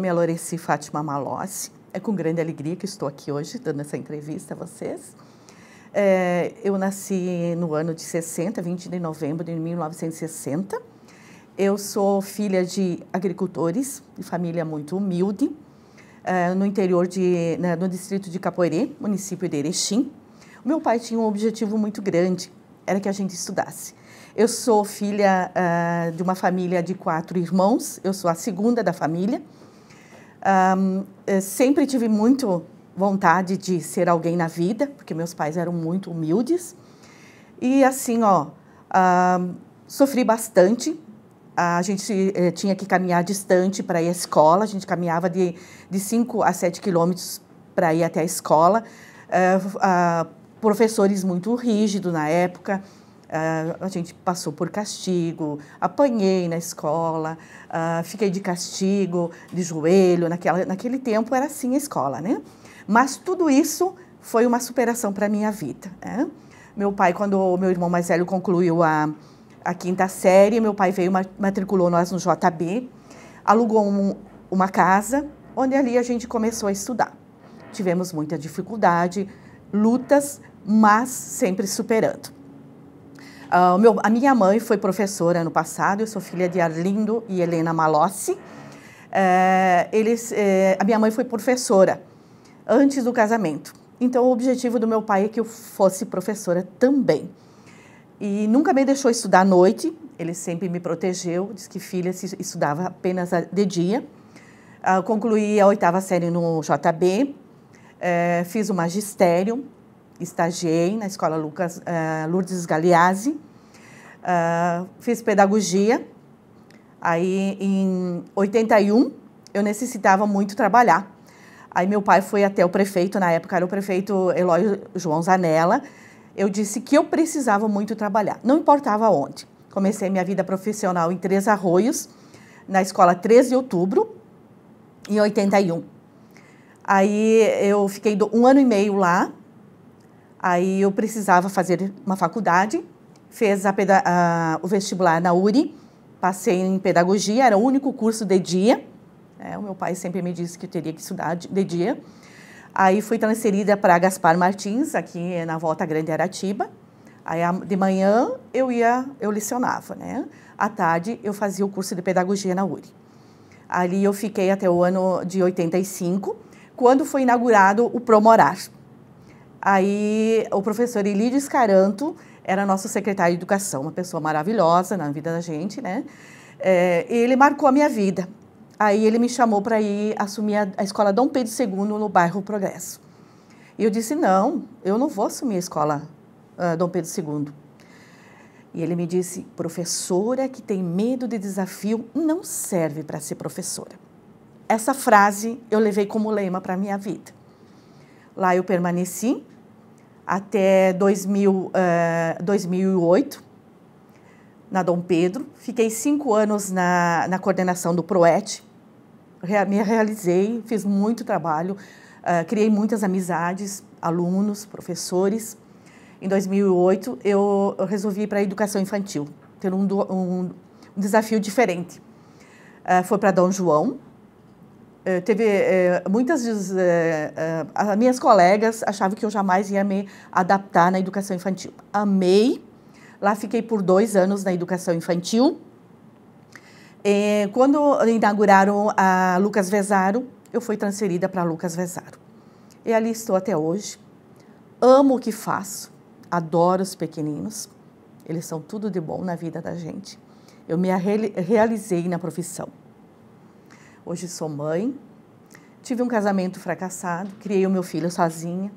nome é Loreci Fátima Malossi. É com grande alegria que estou aqui hoje dando essa entrevista a vocês. É, eu nasci no ano de 60, 20 de novembro de 1960. Eu sou filha de agricultores, de família muito humilde, é, no interior de, né, no distrito de Capoeirê, município de Erechim. O meu pai tinha um objetivo muito grande, era que a gente estudasse. Eu sou filha uh, de uma família de quatro irmãos, eu sou a segunda da família. Um, eh, sempre tive muito vontade de ser alguém na vida, porque meus pais eram muito humildes. E assim, ó, um, sofri bastante. A gente eh, tinha que caminhar distante para ir à escola. A gente caminhava de, de 5 a 7 quilômetros para ir até a escola. Uh, uh, professores muito rígidos na época. Ah, a gente passou por castigo, apanhei na escola, ah, fiquei de castigo, de joelho. Naquela, naquele tempo era assim a escola, né? Mas tudo isso foi uma superação para a minha vida. Né? Meu pai, quando o meu irmão mais velho concluiu a, a quinta série, meu pai veio matriculou nós no JB, alugou um, uma casa, onde ali a gente começou a estudar. Tivemos muita dificuldade, lutas, mas sempre superando. Uh, meu, a minha mãe foi professora ano passado, eu sou filha de Arlindo e Helena Malossi. Eh, eles, eh, a minha mãe foi professora antes do casamento. Então, o objetivo do meu pai é que eu fosse professora também. E nunca me deixou estudar à noite, ele sempre me protegeu, disse que filha se estudava apenas de dia. Uh, concluí a oitava série no JB, eh, fiz o magistério, estagiei na escola Lucas, uh, Lourdes Galeazzi, uh, fiz pedagogia. Aí, em 81, eu necessitava muito trabalhar. Aí, meu pai foi até o prefeito, na época era o prefeito Eloy João Zanella. Eu disse que eu precisava muito trabalhar, não importava onde. Comecei minha vida profissional em Três Arroios, na escola 13 de outubro, em 81. Aí eu fiquei um ano e meio lá, Aí eu precisava fazer uma faculdade, fez a, a, o vestibular na URI, passei em pedagogia, era o único curso de dia. É, o meu pai sempre me disse que eu teria que estudar de dia. Aí fui transferida para Gaspar Martins, aqui na Volta Grande Aratiba. Aí de manhã eu ia, eu lecionava, né? À tarde eu fazia o curso de pedagogia na URI. Ali eu fiquei até o ano de 85, quando foi inaugurado o Promorar. Aí o professor Ilídio Escaranto era nosso secretário de educação, uma pessoa maravilhosa na vida da gente, né? É, ele marcou a minha vida. Aí ele me chamou para ir assumir a, a, escola Dom Pedro II no bairro Progresso. E eu disse: não, eu não vou assumir a escola uh, Dom Pedro II. E ele me disse: professora que tem medo de desafio não serve para ser professora. Essa frase eu levei como lema para a minha vida. Lá eu permaneci até 2000, uh, 2008, na Dom Pedro. Fiquei cinco anos na, na coordenação do PROET. me realizei, fiz muito trabalho, uh, criei muitas amizades, alunos, professores. Em 2008, eu, eu resolvi ir para a educação infantil, ter um, um, um desafio diferente. Uh, foi para Dom João, eh, teve eh, muitas eh, as minhas colegas achavam que eu jamais ia me adaptar na educação infantil. Amei, lá fiquei por dois anos na educação infantil. quando inauguraram a Lucas Vezaro eu fui transferida para Lucas Vezaro E ali estou até hoje. Amo o que faço, adoro os pequeninos. Eles são tudo de bom na vida da gente. Eu me realizei na profissão. Hoje sou mãe. Tive um casamento fracassado, criei o meu filho sozinha.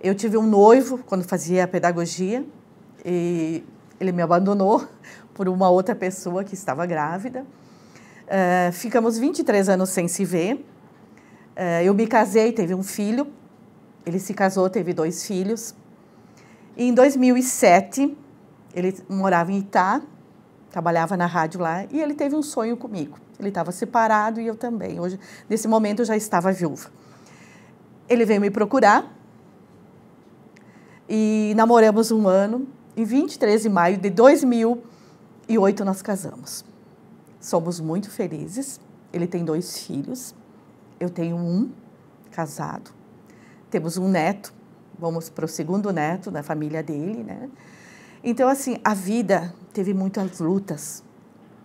Eu tive um noivo quando fazia pedagogia e ele me abandonou por uma outra pessoa que estava grávida. Uh, ficamos 23 anos sem se ver. Uh, eu me casei, teve um filho. Ele se casou, teve dois filhos. E em 2007, ele morava em Itá, trabalhava na rádio lá, e ele teve um sonho comigo. Ele estava separado e eu também. Hoje, nesse momento, eu já estava viúva. Ele veio me procurar e namoramos um ano. Em 23 de maio de 2008, nós casamos. Somos muito felizes. Ele tem dois filhos. Eu tenho um casado. Temos um neto. Vamos para o segundo neto da família dele, né? Então, assim, a vida teve muitas lutas,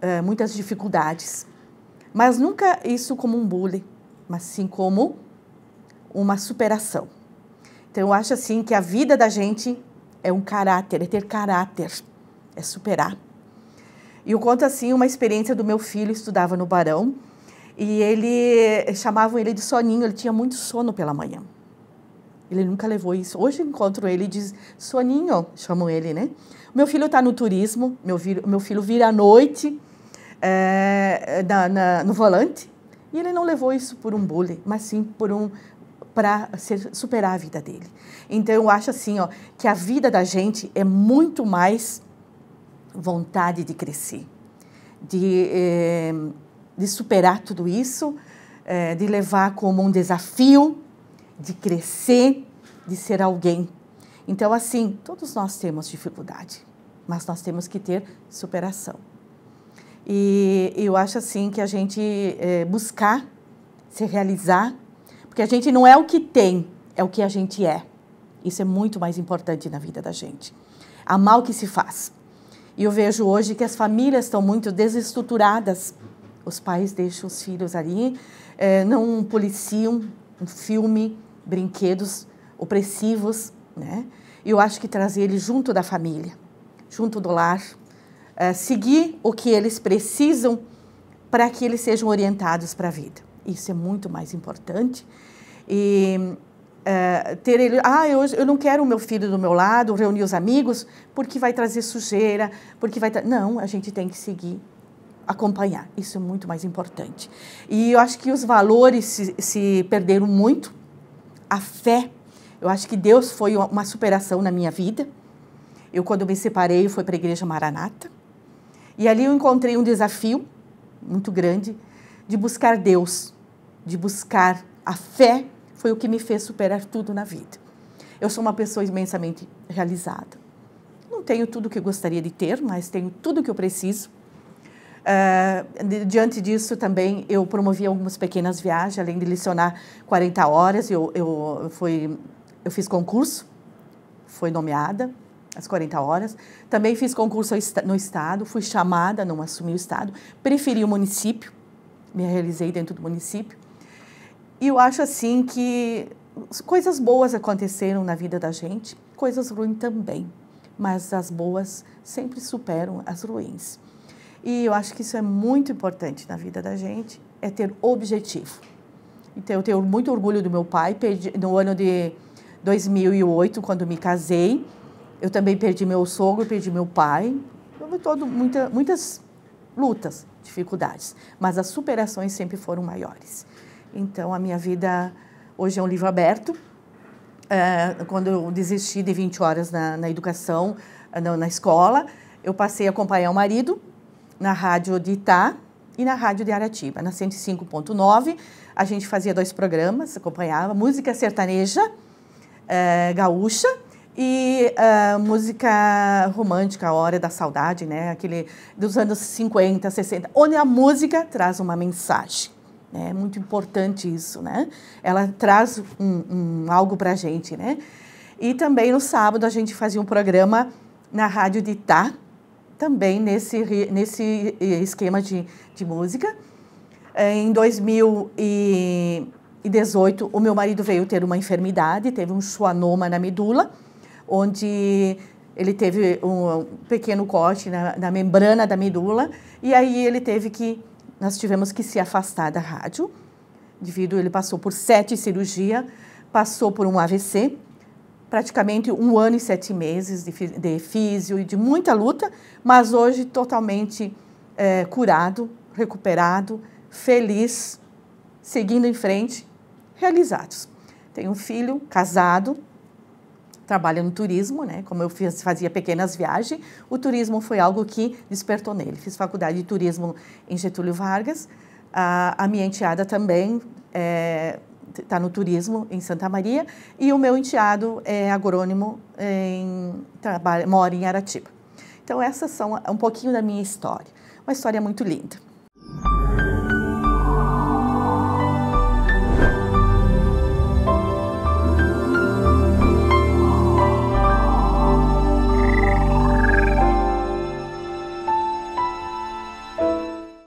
eh, muitas dificuldades, mas nunca isso como um bullying, mas sim como uma superação. Então, eu acho assim que a vida da gente é um caráter, é ter caráter, é superar. E eu conto assim uma experiência do meu filho, estudava no Barão, e ele eh, chamavam ele de soninho, ele tinha muito sono pela manhã. Ele nunca levou isso. Hoje encontro ele e diz, Soninho, chamam ele, né? Meu filho está no turismo, meu filho, meu filho vira à noite é, na, na, no volante. E ele não levou isso por um bullying, mas sim por um para superar a vida dele. Então eu acho assim, ó, que a vida da gente é muito mais vontade de crescer, de, é, de superar tudo isso, é, de levar como um desafio de crescer, de ser alguém. Então, assim, todos nós temos dificuldade, mas nós temos que ter superação. E eu acho assim que a gente é, buscar se realizar, porque a gente não é o que tem, é o que a gente é. Isso é muito mais importante na vida da gente. Amar o que se faz. E eu vejo hoje que as famílias estão muito desestruturadas. Os pais deixam os filhos ali, é, não policiam um filme, brinquedos opressivos, né? Eu acho que trazer eles junto da família, junto do lar, é, seguir o que eles precisam para que eles sejam orientados para a vida. Isso é muito mais importante. E é, ter ele, ah, eu, eu não quero o meu filho do meu lado, reunir os amigos, porque vai trazer sujeira, porque vai. Não, a gente tem que seguir acompanhar. Isso é muito mais importante. E eu acho que os valores se, se perderam muito a fé. Eu acho que Deus foi uma superação na minha vida. Eu, quando me separei, fui para a Igreja Maranata. E ali eu encontrei um desafio muito grande de buscar Deus, de buscar a fé, foi o que me fez superar tudo na vida. Eu sou uma pessoa imensamente realizada. Não tenho tudo o que gostaria de ter, mas tenho tudo o que eu preciso Uh, diante disso também eu promovi algumas pequenas viagens, além de lecionar 40 horas, eu, eu, fui, eu fiz concurso, fui nomeada às 40 horas. Também fiz concurso no Estado, fui chamada, não assumi o Estado, preferi o município, me realizei dentro do município. E eu acho assim que coisas boas aconteceram na vida da gente, coisas ruins também, mas as boas sempre superam as ruins. E eu acho que isso é muito importante na vida da gente, é ter objetivo. Então, eu tenho muito orgulho do meu pai. Perdi, no ano de 2008, quando me casei, eu também perdi meu sogro, perdi meu pai. Houve muita, muitas lutas, dificuldades, mas as superações sempre foram maiores. Então, a minha vida hoje é um livro aberto. É, quando eu desisti de 20 horas na, na educação, na, na escola, eu passei a acompanhar o marido, na rádio de Itá e na rádio de Aratiba. Na 105.9 a gente fazia dois programas, acompanhava música sertaneja é, gaúcha e eh, música romântica, a Hora da Saudade, né? Aquele dos anos 50, 60, onde a música traz uma mensagem. Né? É muito importante isso, né? Ela traz um, um algo para a gente, né? E também no sábado a gente fazia um programa na Rádio de Itá, também nesse, nesse eh, esquema de, de música. Eh, em 2018, o meu marido veio ter uma enfermidade, teve um suanoma na medula, onde ele teve um pequeno corte na, na membrana da medula, e aí ele teve que, nós tivemos que se afastar da rádio, devido ele passou por sete cirurgia, passou por um AVC, praticamente um ano e sete meses de, de físio e de muita luta, mas hoje totalmente é, curado, recuperado, feliz, seguindo em frente, realizados. Tenho um filho casado, trabalha no turismo, né? Como eu fiz, fazia pequenas viagens, o turismo foi algo que despertou nele. Fiz faculdade de turismo em Getúlio Vargas. A, a minha enteada também é, está no turismo em Santa Maria, e o meu enteado é agrônomo, em, trabalha, mora em Aratiba. Então, essas são um pouquinho da minha história. Uma história muito linda.